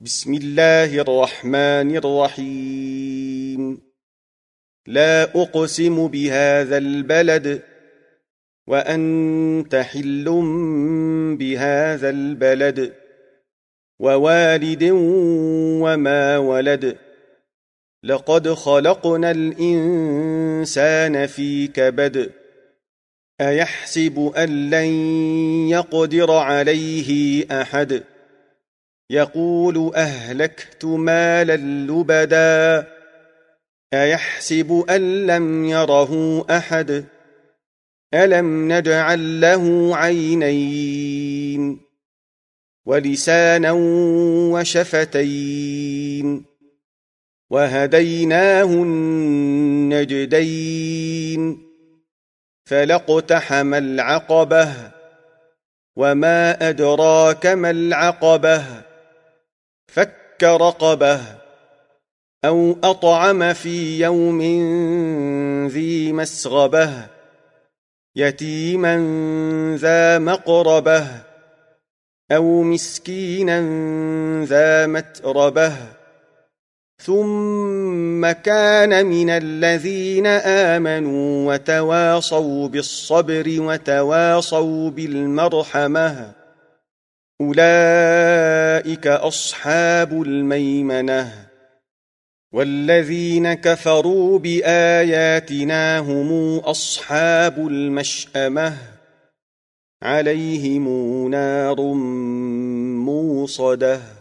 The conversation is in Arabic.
بسم الله الرحمن الرحيم لا اقسم بهذا البلد وانت حل بهذا البلد ووالد وما ولد لقد خلقنا الانسان في كبد ايحسب ان لن يقدر عليه احد يقول أهلكت مالا لبدا أيحسب أن لم يره أحد ألم نجعل له عينين ولسانا وشفتين وهديناه النجدين فلاقتحم العقبه وما أدراك ما العقبة فك رقبه او اطعم في يوم ذي مسغبه يتيما ذا مقربه او مسكينا ذا متربه ثم كان من الذين امنوا وتواصوا بالصبر وتواصوا بالمرحمه أولئك أصحاب الميمنة والذين كفروا بآياتنا هم أصحاب المشأمة عليهم نار موصده